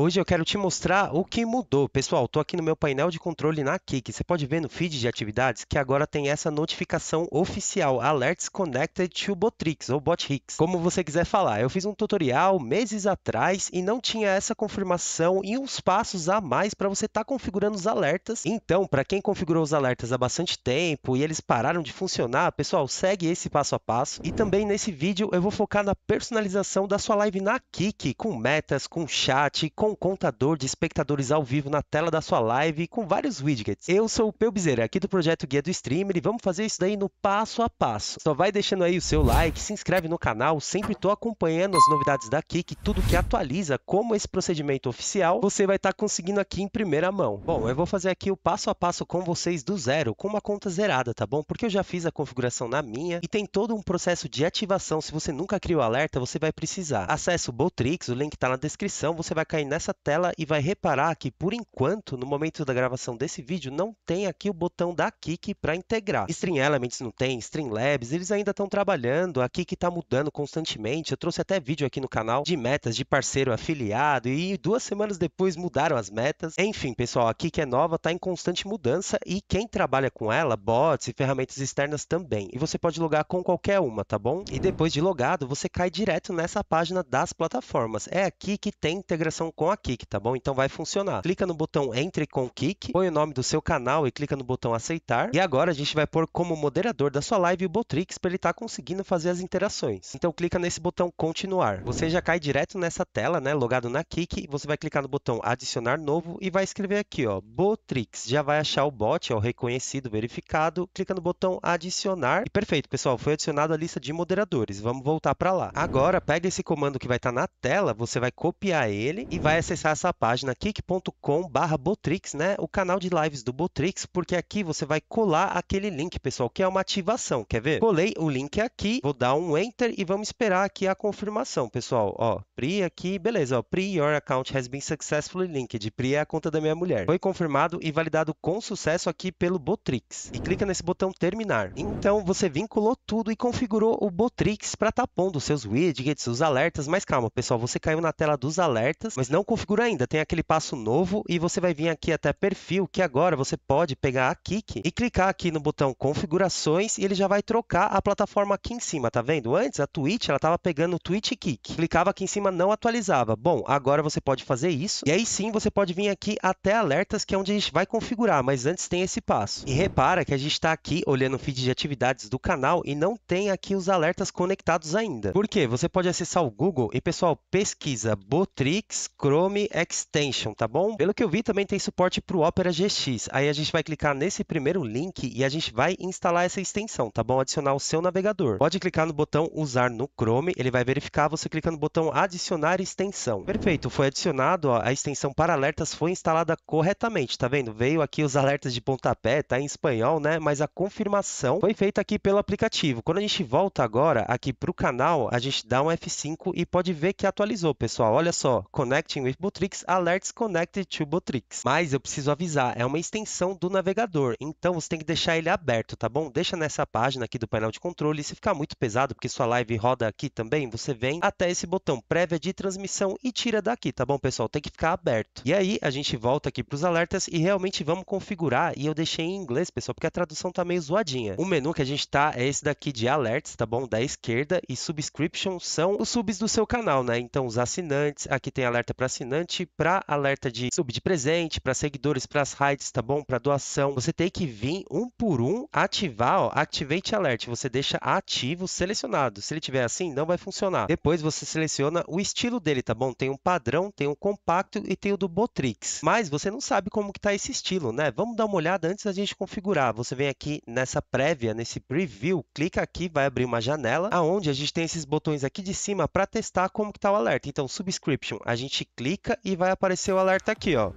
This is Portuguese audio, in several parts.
Hoje eu quero te mostrar o que mudou. Pessoal, estou aqui no meu painel de controle na Kik. Você pode ver no feed de atividades que agora tem essa notificação oficial, Alerts Connected to Botrix, ou Botrix, como você quiser falar. Eu fiz um tutorial meses atrás e não tinha essa confirmação e uns passos a mais para você estar tá configurando os alertas. Então, para quem configurou os alertas há bastante tempo e eles pararam de funcionar, pessoal, segue esse passo a passo. E também nesse vídeo eu vou focar na personalização da sua live na Kik, com metas, com chat, com com o contador de espectadores ao vivo na tela da sua live com vários widgets. Eu sou o Peu Bezerra, aqui do projeto Guia do Streamer e vamos fazer isso daí no passo a passo. Só vai deixando aí o seu like, se inscreve no canal, sempre tô acompanhando as novidades daqui, que tudo que atualiza, como esse procedimento oficial, você vai estar tá conseguindo aqui em primeira mão. Bom, eu vou fazer aqui o passo a passo com vocês do zero, com uma conta zerada, tá bom? Porque eu já fiz a configuração na minha e tem todo um processo de ativação. Se você nunca criou alerta, você vai precisar. Acesse o Botrix, o link tá na descrição, você vai cair nessa essa tela e vai reparar que, por enquanto, no momento da gravação desse vídeo, não tem aqui o botão da Kik para integrar. Stream Elements não tem, String Labs, eles ainda estão trabalhando, a Kik está mudando constantemente. Eu trouxe até vídeo aqui no canal de metas de parceiro afiliado e duas semanas depois mudaram as metas. Enfim, pessoal, a Kik é nova, está em constante mudança e quem trabalha com ela, bots e ferramentas externas também. E você pode logar com qualquer uma, tá bom? E depois de logado, você cai direto nessa página das plataformas. É aqui que tem integração com a Kik, tá bom? Então vai funcionar. Clica no botão Entre com Kik, põe o nome do seu canal e clica no botão Aceitar. E agora a gente vai pôr como moderador da sua live o Botrix para ele estar tá conseguindo fazer as interações. Então clica nesse botão Continuar. Você já cai direto nessa tela, né? Logado na Kik. Você vai clicar no botão Adicionar Novo e vai escrever aqui, ó, Botrix. Já vai achar o bot, ó, é reconhecido, verificado. Clica no botão Adicionar. E perfeito, pessoal, foi adicionado a lista de moderadores. Vamos voltar para lá. Agora pega esse comando que vai estar tá na tela, você vai copiar ele e vai vai acessar essa página kick.com/botrix, né? O canal de lives do Botrix, porque aqui você vai colar aquele link, pessoal, que é uma ativação. Quer ver? Colei o link aqui, vou dar um enter e vamos esperar aqui a confirmação, pessoal. Ó, Pri aqui, beleza, ó, Pri your account has been successfully linked. Pri é a conta da minha mulher. Foi confirmado e validado com sucesso aqui pelo Botrix. E clica nesse botão terminar. Então você vinculou tudo e configurou o Botrix para estar tá pondo seus widgets, os alertas, mas calma, pessoal, você caiu na tela dos alertas, mas não não configura ainda, tem aquele passo novo e você vai vir aqui até perfil, que agora você pode pegar a Kik e clicar aqui no botão configurações e ele já vai trocar a plataforma aqui em cima, tá vendo? Antes a Twitch, ela tava pegando o Twitch Kik, clicava aqui em cima, não atualizava. Bom, agora você pode fazer isso e aí sim você pode vir aqui até alertas, que é onde a gente vai configurar, mas antes tem esse passo. E repara que a gente está aqui olhando o feed de atividades do canal e não tem aqui os alertas conectados ainda. Por quê? Você pode acessar o Google e, pessoal, pesquisa Botrix Chrome Extension, tá bom? Pelo que eu vi, também tem suporte para o Opera GX. Aí a gente vai clicar nesse primeiro link e a gente vai instalar essa extensão, tá bom? Adicionar o seu navegador. Pode clicar no botão usar no Chrome, ele vai verificar, você clica no botão adicionar extensão. Perfeito, foi adicionado, ó, a extensão para alertas foi instalada corretamente, tá vendo? Veio aqui os alertas de pontapé, tá em espanhol, né? Mas a confirmação foi feita aqui pelo aplicativo. Quando a gente volta agora aqui para o canal, a gente dá um F5 e pode ver que atualizou, pessoal. Olha só, Connect Connecting with Botrix Alerts Connected to Botrix, Mas eu preciso avisar, é uma extensão do navegador, então você tem que deixar ele aberto, tá bom? Deixa nessa página aqui do painel de controle, se ficar muito pesado, porque sua live roda aqui também, você vem até esse botão prévia de transmissão e tira daqui, tá bom, pessoal? Tem que ficar aberto. E aí, a gente volta aqui para os alertas e realmente vamos configurar, e eu deixei em inglês, pessoal, porque a tradução tá meio zoadinha. O menu que a gente tá é esse daqui de alerts, tá bom? Da esquerda e subscription são os subs do seu canal, né? Então, os assinantes, aqui tem alerta para assinante para alerta de sub de presente, para seguidores, para as raids, tá bom? Para doação. Você tem que vir um por um, ativar, ó, Activate Alert. Você deixa ativo selecionado. Se ele tiver assim, não vai funcionar. Depois você seleciona o estilo dele, tá bom? Tem um padrão, tem um compacto e tem o do Botrix. Mas você não sabe como que tá esse estilo, né? Vamos dar uma olhada antes da gente configurar. Você vem aqui nessa prévia, nesse preview, clica aqui, vai abrir uma janela, aonde a gente tem esses botões aqui de cima para testar como que tá o alerta. Então, subscription, a gente clica e vai aparecer o alerta aqui, ó.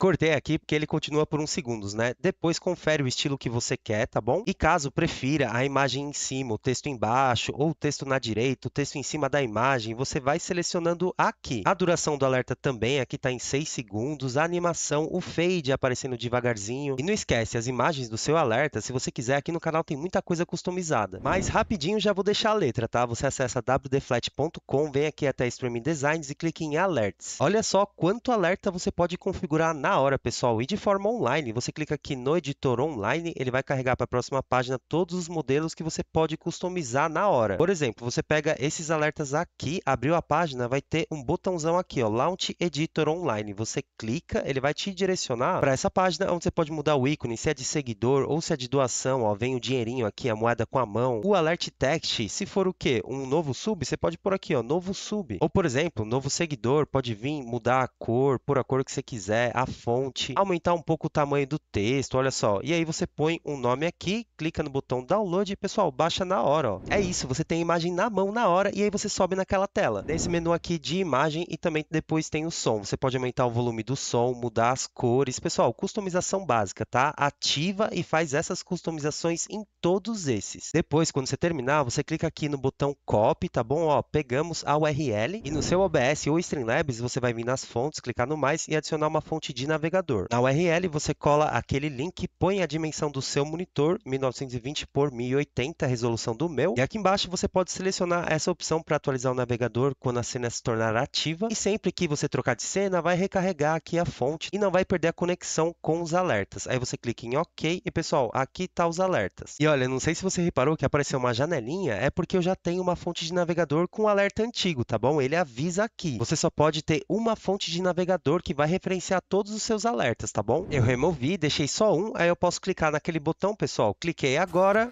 Cortei aqui porque ele continua por uns segundos, né? Depois confere o estilo que você quer, tá bom? E caso prefira a imagem em cima, o texto embaixo, ou o texto na direita, o texto em cima da imagem, você vai selecionando aqui. A duração do alerta também aqui está em 6 segundos, a animação, o fade aparecendo devagarzinho. E não esquece, as imagens do seu alerta, se você quiser, aqui no canal tem muita coisa customizada. Mas rapidinho já vou deixar a letra, tá? Você acessa wdflat.com, vem aqui até Streaming Designs e clique em Alerts. Olha só quanto alerta você pode configurar na na hora, pessoal, e de forma online. Você clica aqui no editor online, ele vai carregar para a próxima página todos os modelos que você pode customizar na hora. Por exemplo, você pega esses alertas aqui, abriu a página, vai ter um botãozão aqui, ó, Launch Editor Online. Você clica, ele vai te direcionar para essa página onde você pode mudar o ícone, se é de seguidor ou se é de doação, ó, vem o dinheirinho aqui, a moeda com a mão. O Alert Text, se for o quê? Um novo sub, você pode pôr aqui, ó, novo sub. Ou, por exemplo, novo seguidor, pode vir mudar a cor, pôr a cor que você quiser, a fonte, aumentar um pouco o tamanho do texto, olha só. E aí você põe um nome aqui, clica no botão download e, pessoal, baixa na hora, ó. É isso, você tem a imagem na mão na hora e aí você sobe naquela tela. Nesse menu aqui de imagem e também depois tem o som. Você pode aumentar o volume do som, mudar as cores. Pessoal, customização básica, tá? Ativa e faz essas customizações em todos esses. Depois, quando você terminar, você clica aqui no botão copy, tá bom? Ó, pegamos a URL e no seu OBS ou Streamlabs você vai vir nas fontes, clicar no mais e adicionar uma fonte de navegador. Na URL, você cola aquele link, põe a dimensão do seu monitor, 1920 por 1080, a resolução do meu, e aqui embaixo você pode selecionar essa opção para atualizar o navegador quando a cena se tornar ativa, e sempre que você trocar de cena, vai recarregar aqui a fonte e não vai perder a conexão com os alertas. Aí você clica em OK e, pessoal, aqui tá os alertas. E olha, não sei se você reparou que apareceu uma janelinha, é porque eu já tenho uma fonte de navegador com alerta antigo, tá bom? Ele avisa aqui. Você só pode ter uma fonte de navegador que vai referenciar todos os os seus alertas, tá bom? Eu removi, deixei só um, aí eu posso clicar naquele botão, pessoal. Cliquei agora,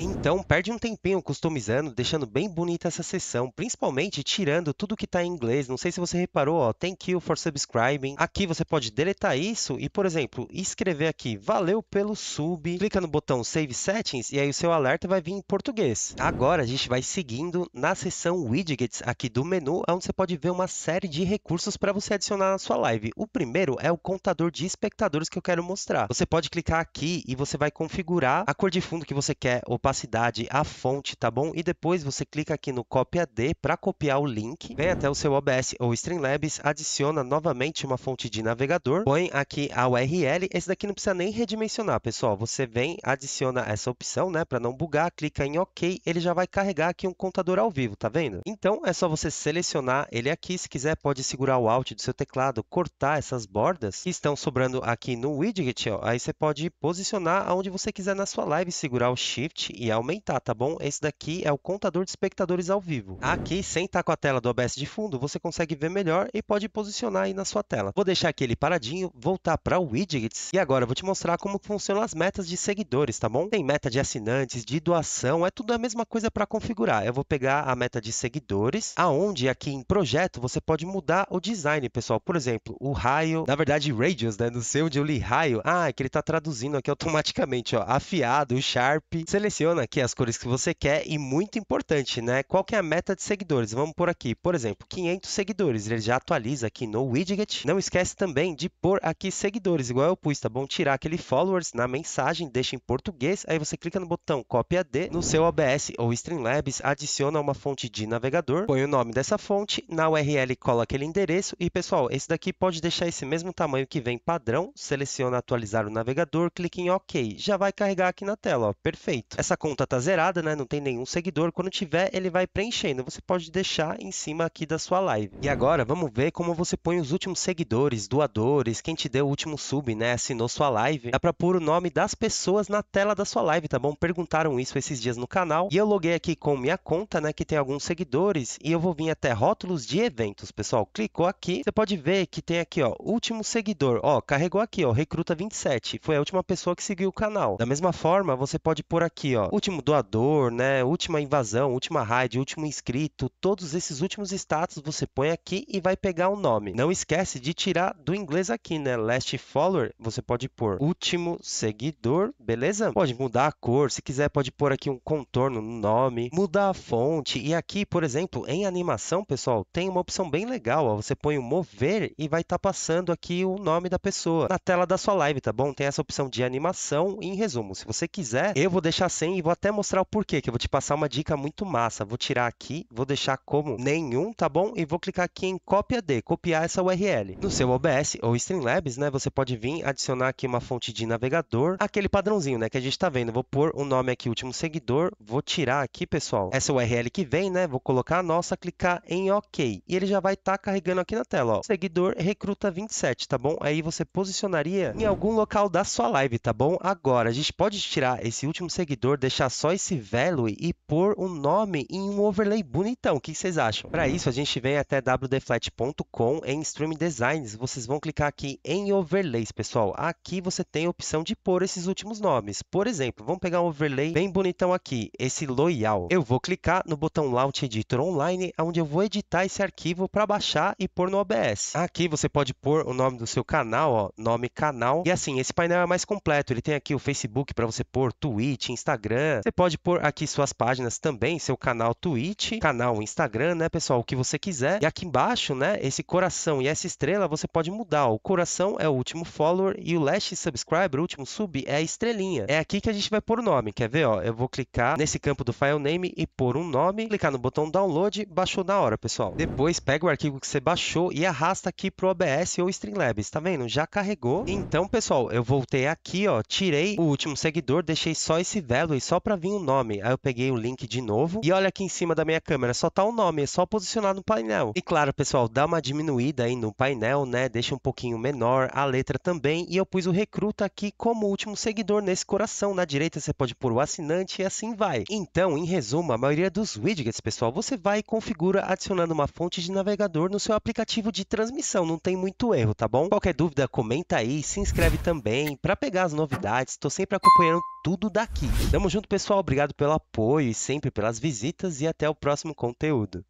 então, perde um tempinho customizando, deixando bem bonita essa sessão, principalmente tirando tudo que está em inglês. Não sei se você reparou, ó, thank you for subscribing. Aqui você pode deletar isso e, por exemplo, escrever aqui, valeu pelo sub. Clica no botão Save Settings e aí o seu alerta vai vir em português. Agora a gente vai seguindo na seção Widgets aqui do menu, onde você pode ver uma série de recursos para você adicionar na sua live. O primeiro é o contador de espectadores que eu quero mostrar. Você pode clicar aqui e você vai configurar a cor de fundo que você quer, opa opacidade, a fonte, tá bom? E depois você clica aqui no cópia d para copiar o link, vem até o seu OBS ou Streamlabs, adiciona novamente uma fonte de navegador, põe aqui a URL, esse daqui não precisa nem redimensionar, pessoal, você vem, adiciona essa opção, né, para não bugar, clica em OK, ele já vai carregar aqui um contador ao vivo, tá vendo? Então, é só você selecionar ele aqui, se quiser pode segurar o Alt do seu teclado, cortar essas bordas que estão sobrando aqui no widget, ó. aí você pode posicionar aonde você quiser na sua live, segurar o Shift e aumentar, tá bom? Esse daqui é o contador de espectadores ao vivo. Aqui, sem estar com a tela do OBS de fundo, você consegue ver melhor e pode posicionar aí na sua tela. Vou deixar aqui ele paradinho, voltar para o Widgets e agora eu vou te mostrar como funcionam as metas de seguidores, tá bom? Tem meta de assinantes, de doação, é tudo a mesma coisa para configurar. Eu vou pegar a meta de seguidores, aonde aqui em projeto você pode mudar o design, pessoal. Por exemplo, o raio, na verdade radius, né? Não sei onde eu li raio. Ah, é que ele está traduzindo aqui automaticamente, ó. Afiado, sharp. Seleciona seleciona aqui as cores que você quer e muito importante, né? Qual que é a meta de seguidores? Vamos por aqui, por exemplo, 500 seguidores. Ele já atualiza aqui no widget. Não esquece também de pôr aqui seguidores, igual eu pus, tá bom? Tirar aquele followers na mensagem, deixa em português. Aí você clica no botão copia D no seu OBS ou Streamlabs, adiciona uma fonte de navegador, põe o nome dessa fonte, na URL cola aquele endereço e pessoal, esse daqui pode deixar esse mesmo tamanho que vem padrão, seleciona atualizar o navegador, clique em OK, já vai carregar aqui na tela, ó, perfeito. Essa conta está zerada, né? Não tem nenhum seguidor. Quando tiver, ele vai preenchendo. Você pode deixar em cima aqui da sua live. E agora, vamos ver como você põe os últimos seguidores, doadores, quem te deu o último sub, né? Assinou sua live. Dá para pôr o nome das pessoas na tela da sua live, tá bom? Perguntaram isso esses dias no canal. E eu loguei aqui com minha conta, né? Que tem alguns seguidores. E eu vou vir até rótulos de eventos, pessoal. Clicou aqui. Você pode ver que tem aqui, ó, último seguidor. Ó, carregou aqui, ó, recruta 27. Foi a última pessoa que seguiu o canal. Da mesma forma, você pode pôr aqui, ó, último doador, né? Última invasão, última raid, último inscrito, todos esses últimos status você põe aqui e vai pegar o nome. Não esquece de tirar do inglês aqui, né? Last follower, você pode pôr último seguidor, beleza? Pode mudar a cor, se quiser pode pôr aqui um contorno no nome, mudar a fonte e aqui, por exemplo, em animação, pessoal, tem uma opção bem legal, ó. Você põe o mover e vai estar tá passando aqui o nome da pessoa na tela da sua live, tá bom? Tem essa opção de animação e em resumo, se você quiser, eu vou deixar sem e vou até mostrar o porquê, que eu vou te passar uma dica muito massa. Vou tirar aqui, vou deixar como nenhum, tá bom? E vou clicar aqui em cópia de, copiar essa URL. No seu OBS ou Streamlabs, né, você pode vir adicionar aqui uma fonte de navegador, aquele padrãozinho, né, que a gente tá vendo. Vou pôr o um nome aqui, último seguidor, vou tirar aqui, pessoal, essa URL que vem, né, vou colocar a nossa, clicar em OK. E ele já vai estar tá carregando aqui na tela, ó. Seguidor recruta 27, tá bom? Aí você posicionaria em algum local da sua live, tá bom? Agora, a gente pode tirar esse último seguidor deixar só esse value e pôr um nome em um overlay bonitão. O que vocês acham? Para isso, a gente vem até wdflat.com em Stream Designs. Vocês vão clicar aqui em Overlays, pessoal. Aqui você tem a opção de pôr esses últimos nomes. Por exemplo, vamos pegar um overlay bem bonitão aqui, esse Loyal. Eu vou clicar no botão Launch Editor Online, onde eu vou editar esse arquivo para baixar e pôr no OBS. Aqui você pode pôr o nome do seu canal, ó, nome canal. E assim, esse painel é mais completo. Ele tem aqui o Facebook para você pôr, Twitch, Instagram, Instagram. Você pode pôr aqui suas páginas também, seu canal Twitch, canal Instagram, né, pessoal? O que você quiser. E aqui embaixo, né, esse coração e essa estrela você pode mudar. O coração é o último follower e o last subscriber, o último sub, é a estrelinha. É aqui que a gente vai pôr o nome. Quer ver? Ó, eu vou clicar nesse campo do file name e pôr um nome, clicar no botão download, baixou na hora, pessoal. Depois pega o arquivo que você baixou e arrasta aqui pro OBS ou Streamlabs, tá vendo? Já carregou. Então, pessoal, eu voltei aqui, ó, tirei o último seguidor, deixei só esse velo foi só para vir o um nome. Aí eu peguei o link de novo e olha aqui em cima da minha câmera, só tá o um nome, é só posicionar no painel. E claro, pessoal, dá uma diminuída aí no painel, né? Deixa um pouquinho menor a letra também. E eu pus o recruta aqui como último seguidor nesse coração. Na direita você pode pôr o assinante e assim vai. Então, em resumo, a maioria dos widgets, pessoal, você vai e configura adicionando uma fonte de navegador no seu aplicativo de transmissão. Não tem muito erro, tá bom? Qualquer dúvida, comenta aí, se inscreve também para pegar as novidades. Tô sempre acompanhando tudo daqui. Tamo junto, pessoal. Obrigado pelo apoio e sempre pelas visitas e até o próximo conteúdo.